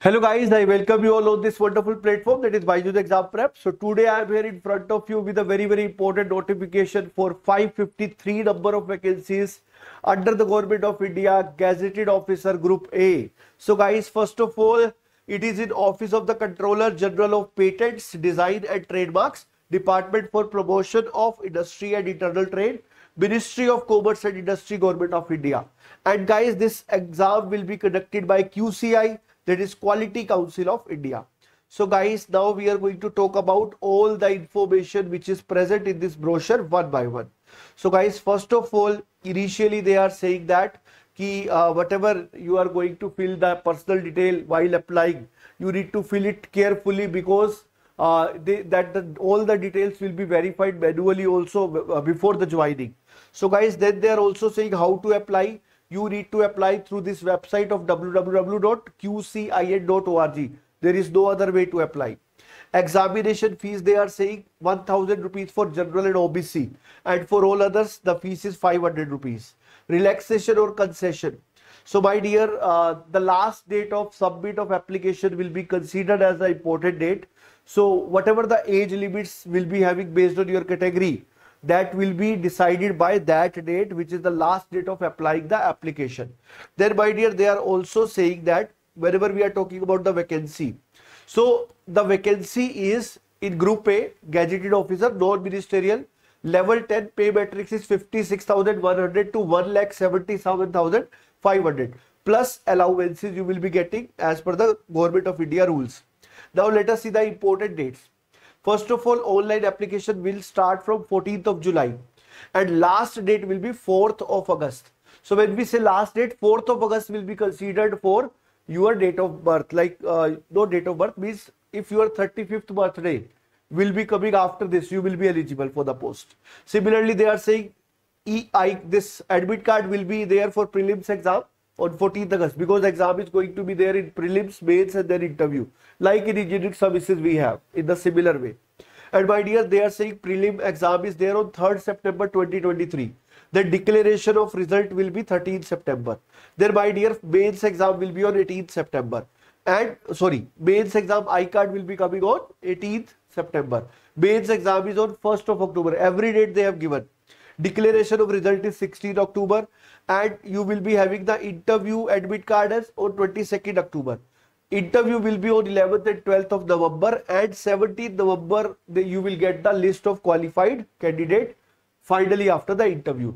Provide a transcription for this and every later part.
Hello guys, I welcome you all on this wonderful platform that is Byju's Exam Prep. So today I am here in front of you with a very very important notification for 553 number of vacancies under the Government of India Gazetted Officer Group A. So guys, first of all, it is in Office of the Controller General of Patents, Design and Trademarks, Department for Promotion of Industry and Internal Trade, Ministry of Commerce and Industry, Government of India. And guys, this exam will be conducted by QCI that is Quality Council of India. So guys, now we are going to talk about all the information which is present in this brochure one by one. So guys, first of all, initially they are saying that ki, uh, whatever you are going to fill the personal detail while applying, you need to fill it carefully because uh, they, that the, all the details will be verified manually also uh, before the joining. So guys, then they are also saying how to apply you need to apply through this website of www.qcia.org. There is no other way to apply. Examination fees, they are saying 1000 rupees for general and OBC. And for all others, the fees is 500 rupees. Relaxation or concession. So my dear, uh, the last date of submit of application will be considered as the important date. So whatever the age limits will be having based on your category, that will be decided by that date which is the last date of applying the application there dear they are also saying that whenever we are talking about the vacancy so the vacancy is in group a gadgeted officer non-ministerial level 10 pay matrix is 56,100 to 1,77,500 plus allowances you will be getting as per the government of India rules. Now let us see the important dates. First of all, online application will start from 14th of July and last date will be 4th of August. So when we say last date, 4th of August will be considered for your date of birth. Like uh, no date of birth means if your 35th birthday will be coming after this, you will be eligible for the post. Similarly, they are saying EI, this admit card will be there for prelims exam on 14th August because the exam is going to be there in prelims, mains and then interview. Like in engineering services we have in the similar way. And my dear, they are saying prelim exam is there on 3rd September 2023. The declaration of result will be 13th September. Then my dear, mains exam will be on 18th September. And sorry, mains exam card will be coming on 18th September. Mains exam is on 1st of October. Every date they have given. Declaration of result is 16 October and you will be having the interview admit card as on 22nd October. Interview will be on 11th and 12th of November and 17th November you will get the list of qualified candidate finally after the interview.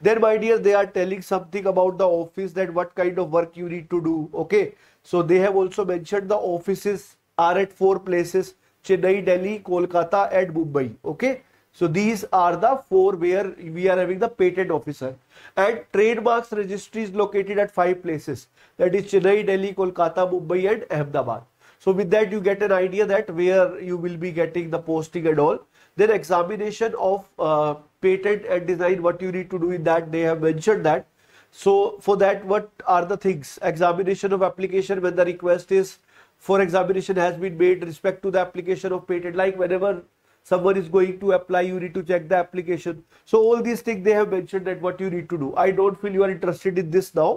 Then my dear they are telling something about the office that what kind of work you need to do. Okay. So they have also mentioned the offices are at four places Chennai, Delhi, Kolkata and Mumbai. Okay. So these are the four where we are having the patent officer. And trademarks registry is located at five places. That is Chennai, Delhi, Kolkata, Mumbai and Ahmedabad. So with that you get an idea that where you will be getting the posting and all. Then examination of uh, patent and design, what you need to do in that, they have mentioned that. So for that, what are the things? Examination of application when the request is for examination has been made respect to the application of patent. Like whenever someone is going to apply you need to check the application so all these things they have mentioned that what you need to do i don't feel you are interested in this now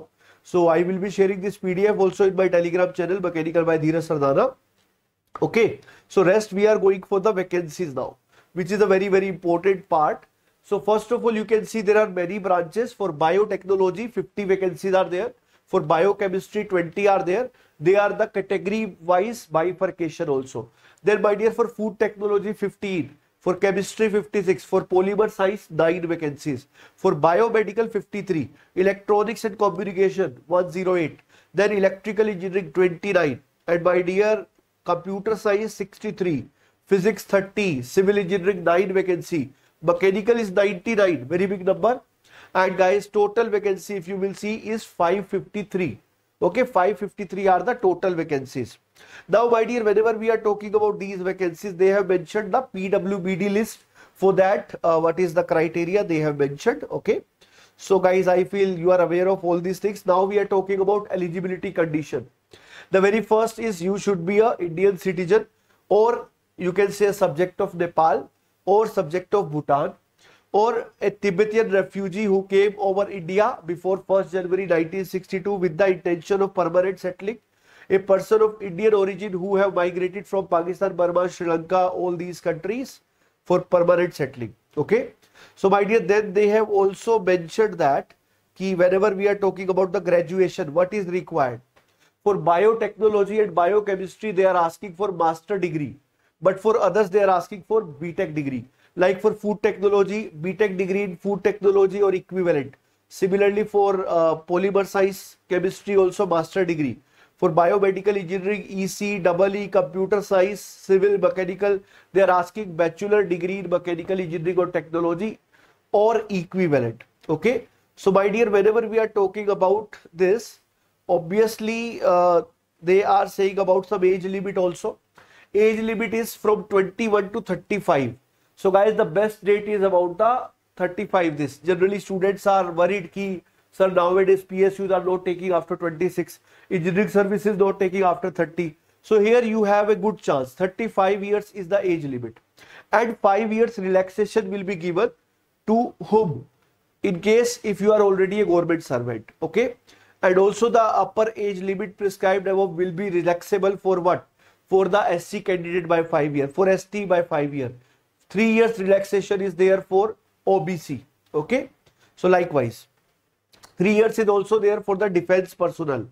so i will be sharing this pdf also in my telegram channel mechanical by Dhira sardana okay so rest we are going for the vacancies now which is a very very important part so first of all you can see there are many branches for biotechnology 50 vacancies are there for biochemistry 20 are there they are the category wise bifurcation also then my dear for food technology 15 for chemistry 56 for polymer science 9 vacancies for biomedical 53 electronics and communication 108 then electrical engineering 29 and my dear computer science 63 physics 30 civil engineering 9 vacancy mechanical is 99 very big number and guys total vacancy if you will see is 553 okay 553 are the total vacancies now my dear whenever we are talking about these vacancies they have mentioned the pwbd list for that uh, what is the criteria they have mentioned okay so guys i feel you are aware of all these things now we are talking about eligibility condition the very first is you should be a indian citizen or you can say subject of nepal or subject of bhutan or a Tibetan refugee who came over India before 1st January 1962 with the intention of permanent settling. A person of Indian origin who have migrated from Pakistan, Burma, Sri Lanka, all these countries for permanent settling. Okay. So, my dear, then they have also mentioned that ki whenever we are talking about the graduation, what is required? For biotechnology and biochemistry, they are asking for master degree. But for others, they are asking for BTech degree. like for food technology, BTech degree in food technology or equivalent. Similarly, for uh, polymer science, chemistry also master degree. For biomedical engineering, EC, double E, computer science, civil, mechanical, they are asking bachelor degree in mechanical engineering or technology or equivalent. Okay. So, my dear, whenever we are talking about this, obviously, uh, they are saying about some age limit also. Age limit is from 21 to 35 so guys, the best date is about the 35 this. Generally students are worried ki sir nowadays PSUs are not taking after 26. Engineering services not taking after 30. So here you have a good chance. 35 years is the age limit. And 5 years relaxation will be given to whom? In case if you are already a government servant. Okay. And also the upper age limit prescribed above will be relaxable for what? For the SC candidate by 5 year. For ST by 5 year. Three years relaxation is there for OBC. Okay. So likewise, three years is also there for the defense personnel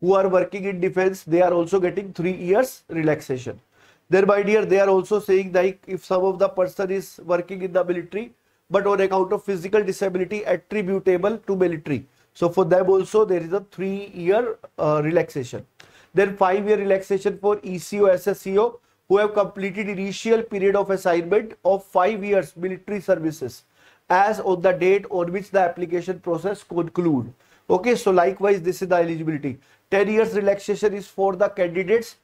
who are working in defense. They are also getting three years relaxation. There, my dear, they are also saying that if some of the person is working in the military, but on account of physical disability attributable to military. So for them also there is a three year uh, relaxation. Then five year relaxation for ECO, SSCO who have completed initial period of assignment of 5 years military services as on the date on which the application process conclude. Okay, so likewise this is the eligibility. 10 years relaxation is for the candidates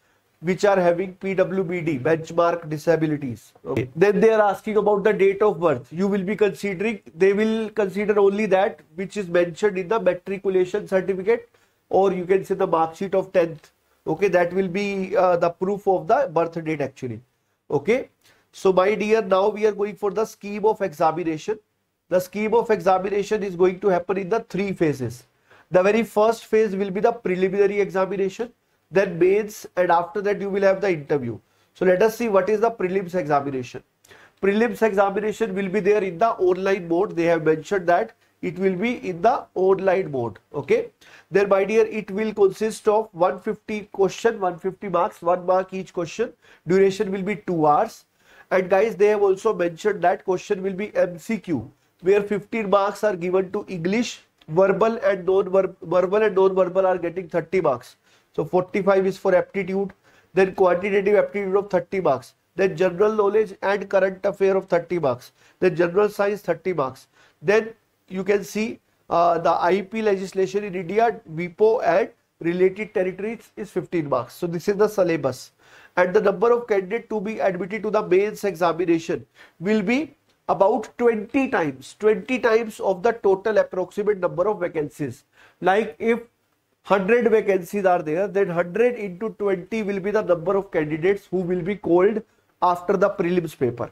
which are having PWBD, benchmark disabilities. Okay. Then they are asking about the date of birth. You will be considering, they will consider only that which is mentioned in the matriculation certificate or you can say the mark sheet of 10th okay that will be uh, the proof of the birth date actually okay so my dear now we are going for the scheme of examination the scheme of examination is going to happen in the three phases the very first phase will be the preliminary examination then mains and after that you will have the interview so let us see what is the prelims examination prelims examination will be there in the online mode they have mentioned that it will be in the online mode okay there, my dear it will consist of 150 question 150 marks one mark each question duration will be two hours and guys they have also mentioned that question will be mcq where 15 marks are given to english verbal and non verbal and non verbal are getting 30 marks so 45 is for aptitude then quantitative aptitude of 30 marks then general knowledge and current affair of 30 marks then general science 30 marks then you can see uh, the IEP legislation in India, WIPO and related territories is 15 marks. So this is the syllabus. And the number of candidates to be admitted to the mains examination will be about 20 times, 20 times of the total approximate number of vacancies. Like if 100 vacancies are there, then 100 into 20 will be the number of candidates who will be called after the prelims paper.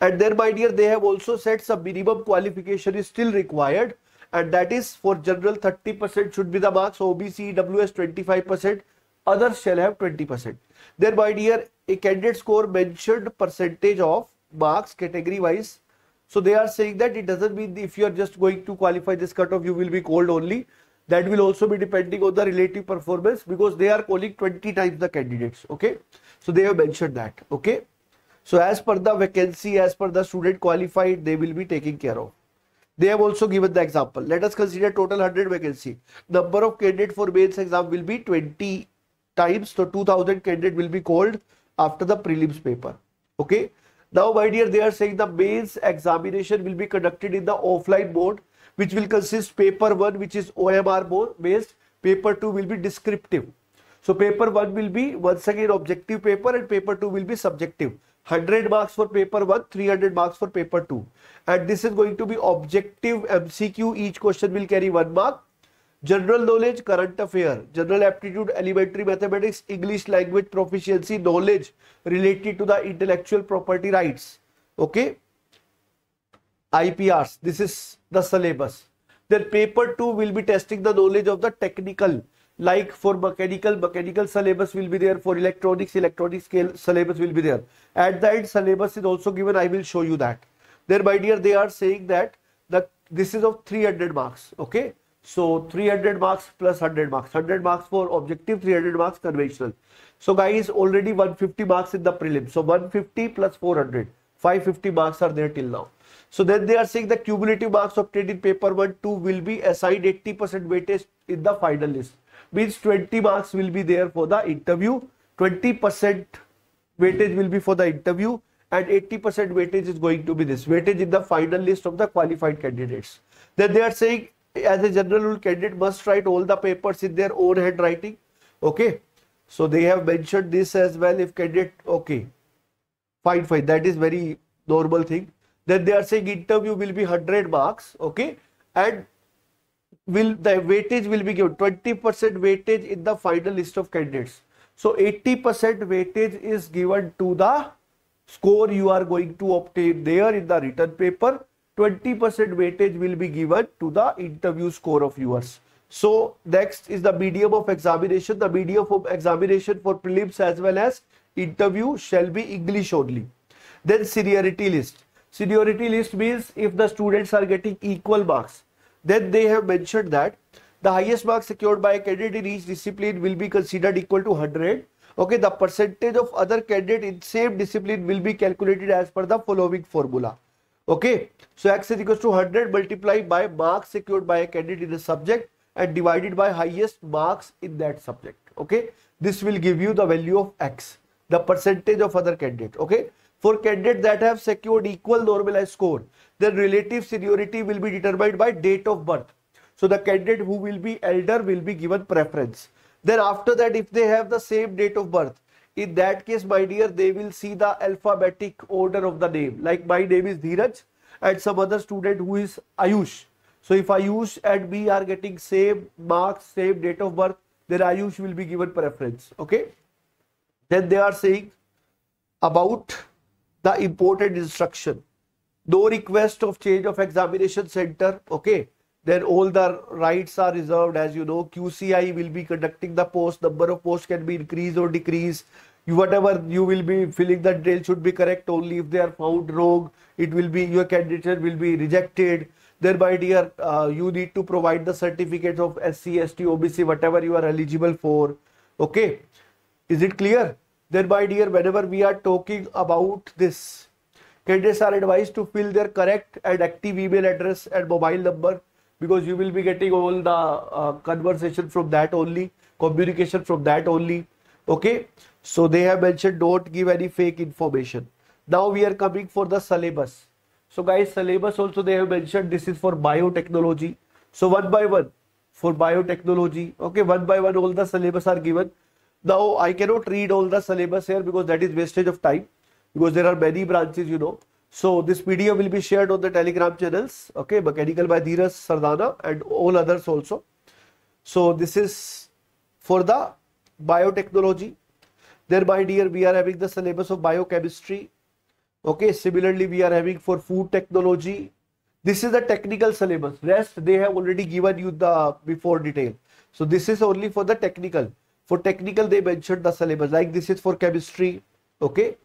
And there, my dear, they have also said some minimum qualification is still required. And that is for general 30% should be the marks, OBC, WS 25%, others shall have 20%. There, my dear, a candidate score mentioned percentage of marks category wise. So they are saying that it doesn't mean if you are just going to qualify this cutoff, you will be called only. That will also be depending on the relative performance because they are calling 20 times the candidates. Okay. So they have mentioned that. Okay. So as per the vacancy, as per the student qualified, they will be taking care of. They have also given the example. Let us consider total 100 vacancy. Number of candidate for mains exam will be 20 times. So 2000 candidate will be called after the prelims paper. Okay. Now, my dear, they are saying the mains examination will be conducted in the offline mode, which will consist paper 1, which is OMR mode based, paper 2 will be descriptive. So, paper 1 will be once again objective paper and paper 2 will be subjective. 100 marks for paper 1, 300 marks for paper 2. And this is going to be objective MCQ. Each question will carry 1 mark. General knowledge, current affair, general aptitude, elementary mathematics, English language proficiency, knowledge related to the intellectual property rights. Okay. IPRs. This is the syllabus. Then paper 2 will be testing the knowledge of the technical like for mechanical mechanical syllabus will be there for electronics electronic scale syllabus will be there at the end syllabus is also given i will show you that there my dear they are saying that the this is of 300 marks okay so 300 marks plus 100 marks 100 marks for objective 300 marks conventional so guys already 150 marks in the prelim so 150 plus 400 550 marks are there till now so then they are saying the cumulative marks obtained in paper 1 2 will be assigned 80% weightage in the final list means 20 marks will be there for the interview 20% weightage will be for the interview and 80% weightage is going to be this weightage in the final list of the qualified candidates then they are saying as a general rule candidate must write all the papers in their own handwriting okay so they have mentioned this as well if candidate okay fine fine that is very normal thing then they are saying interview will be 100 marks okay and will the weightage will be given 20% weightage in the final list of candidates so 80% weightage is given to the score you are going to obtain there in the written paper 20% weightage will be given to the interview score of yours so next is the medium of examination the medium of examination for prelims as well as interview shall be english only then seniority list seniority list means if the students are getting equal marks then they have mentioned that the highest mark secured by a candidate in each discipline will be considered equal to 100. Okay, the percentage of other candidate in same discipline will be calculated as per the following formula. Okay, so x is equals to 100 multiplied by marks secured by a candidate in a subject and divided by highest marks in that subject. Okay, this will give you the value of x, the percentage of other candidate. Okay, for candidates that have secured equal normalized score, their relative seniority will be determined by date of birth. So the candidate who will be elder will be given preference. Then after that, if they have the same date of birth, in that case, my dear, they will see the alphabetic order of the name. Like my name is Dhiraj and some other student who is Ayush. So if Ayush and me are getting same marks, same date of birth, then Ayush will be given preference. Okay. Then they are saying about the imported instruction. No request of change of examination center, okay, then all the rights are reserved as you know. QCI will be conducting the post, number of posts can be increased or decreased. You, whatever you will be filling the drill should be correct only if they are found wrong. It will be, your candidate will be rejected. Thereby, dear, uh, you need to provide the certificates of SC, ST, OBC, whatever you are eligible for. Okay, is it clear? Thereby, dear, whenever we are talking about this, candidates are advised to fill their correct and active email address and mobile number because you will be getting all the uh, conversation from that only, communication from that only. Okay. So they have mentioned don't give any fake information. Now we are coming for the syllabus. So guys, syllabus also they have mentioned this is for biotechnology. So one by one for biotechnology. Okay, one by one all the syllabus are given. Now, I cannot read all the syllabus here because that is wastage of time because there are many branches, you know. So, this PDF will be shared on the Telegram channels, okay, Mechanical by Dheeraj Sardana and all others also. So, this is for the biotechnology. There, my dear, we are having the syllabus of biochemistry. Okay, similarly, we are having for food technology. This is the technical syllabus. Rest, they have already given you the before detail. So, this is only for the technical. For technical, they mentioned the syllabus. Like this is for chemistry. Okay.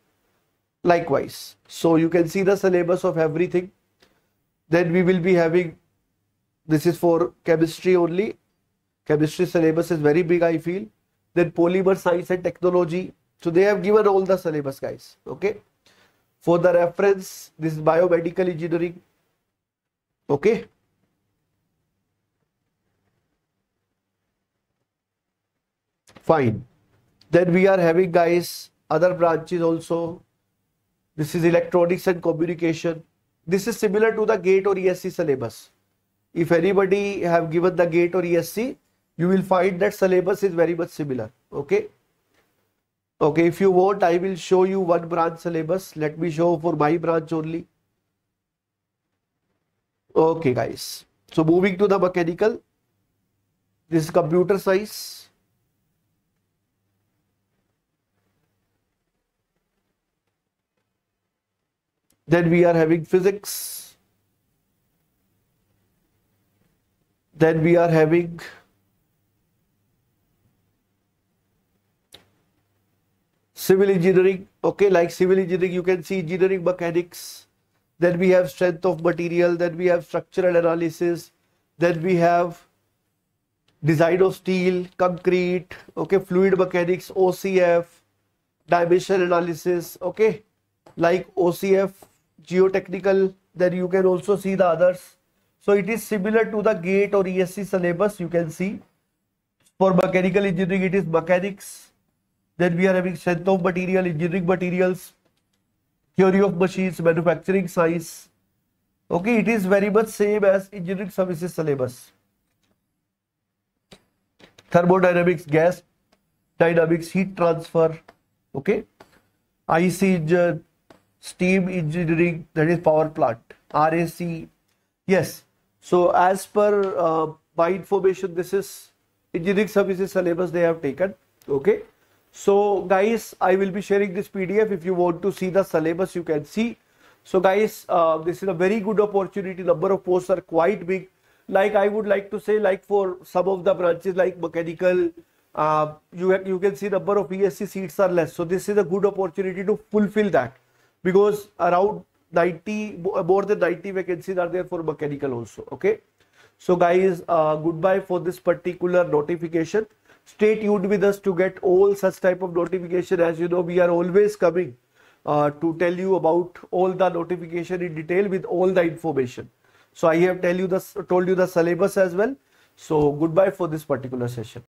Likewise. So you can see the syllabus of everything. Then we will be having, this is for chemistry only. Chemistry syllabus is very big, I feel. Then polymer science and technology. So they have given all the syllabus, guys. Okay. For the reference, this is biomedical engineering. Okay. fine then we are having guys other branches also this is electronics and communication this is similar to the gate or esc syllabus if anybody have given the gate or esc you will find that syllabus is very much similar okay okay if you want i will show you one branch syllabus let me show for my branch only okay guys so moving to the mechanical this is computer science Then we are having physics. Then we are having civil engineering. Okay, like civil engineering, you can see engineering mechanics. Then we have strength of material. Then we have structural analysis. Then we have design of steel, concrete, okay, fluid mechanics, OCF, dimensional analysis, okay, like OCF, geotechnical, then you can also see the others. So it is similar to the GATE or ESC syllabus, you can see. For mechanical engineering, it is mechanics. Then we are having strength of material, engineering materials, theory of machines, manufacturing science. Okay, it is very much same as engineering services syllabus. Thermodynamics, gas dynamics, heat transfer, okay, IC engine, steam engineering that is power plant rac yes so as per uh, my information this is engineering services syllabus they have taken okay so guys i will be sharing this pdf if you want to see the syllabus you can see so guys uh, this is a very good opportunity number of posts are quite big like i would like to say like for some of the branches like mechanical uh, you, you can see number of ESC seats are less. So this is a good opportunity to fulfill that because around 90 more than 90 vacancies are there for mechanical also okay so guys uh, goodbye for this particular notification stay tuned with us to get all such type of notification as you know we are always coming uh, to tell you about all the notification in detail with all the information so i have tell you the told you the syllabus as well so goodbye for this particular session